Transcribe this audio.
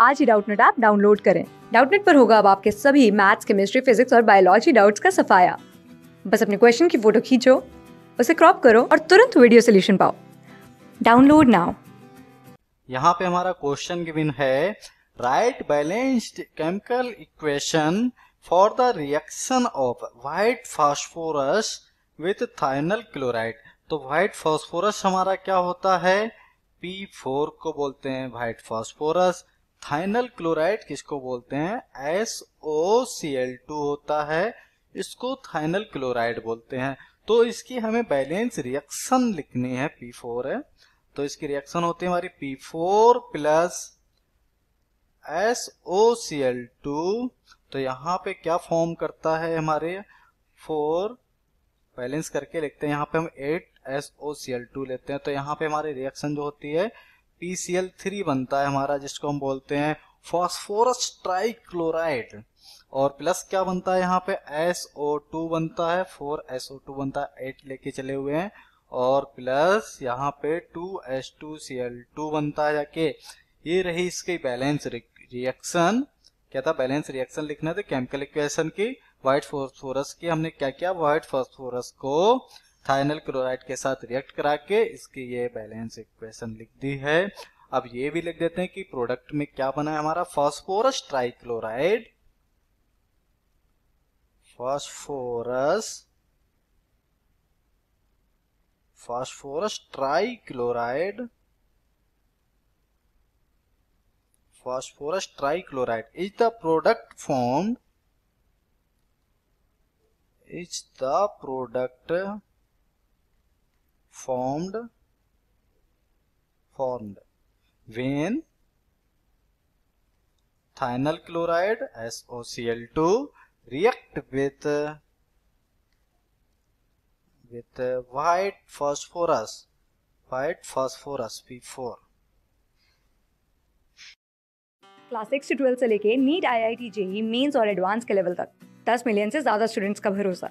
आज ही Doubtnut app download करें डाउटनेट पर होगा अब आपके सभी मैथ्स केमिस्ट्री फिजिक्स और बायोलॉजी डाउट्स का सफाया बस अपने क्वेश्चन की फोटो खींचो उसे क्रॉप करो और तुरंत वीडियो सोल्यूशन पाओ डाउनलोड नाउ यहाँ पे हमारा क्वेश्चन गिवन है right balanced chemical equation for the reaction of white phosphorus with thionyl chloride तो व्हाइट फास्फोरस हमारा क्या होता है P4 को बोलते हैं व्हाइट फास्फोरस थाइनल क्लोराइड किसको बोलते हैं S O C L two होता है इसको थाइनल क्लोराइड बोलते हैं तो इसकी हमें बैलेंस रिएक्शन लिखनी है पी फोर है तो इसकी रिएक्शन होती है हमारी P four plus S O C L two तो यहाँ पे क्या फॉर्म करता है हमारे फोर बैलेंस करके लिखते हैं यहाँ पे हम eight S O C L two लेते हैं तो यहाँ पे हमारी रिएक्शन जो होती है PCl3 बनता है हमारा जिसको हम बोलते हैं फॉस्फोरस ट्राइक्लोराइड और प्लस क्या बनता है यहाँ पे SO2 बनता है 4SO2 बनता है 8 लेके चले हुए हैं और प्लस यहाँ पे 2H2Cl2 बनता है जाके ये रही इसके बैलेंस रिएक्शन क्या था बैलेंस रिएक्शन लिखना था केमिकल इक्वेशन की व्हाइट फॉस्फोरस की हमने क्या किया व्हाइट फॉस्फोरस को थाइनल क्लोराइड के साथ रिएक्ट करा के इसकी ये बैलेंस इक्वेशन लिख दी है अब ये भी लिख देते हैं कि प्रोडक्ट में क्या बना है हमारा phosphorus trichloride phosphorus phosphorus trichloride phosphorus trichloride is the product form is the product formed formed when thionyl chloride SOCl2 react with with white phosphorus white phosphorus P4 class six twelfth से लेके NEET I I T JEE Mains और advance के level तक 10 million से ज़्यादा students का भरोसा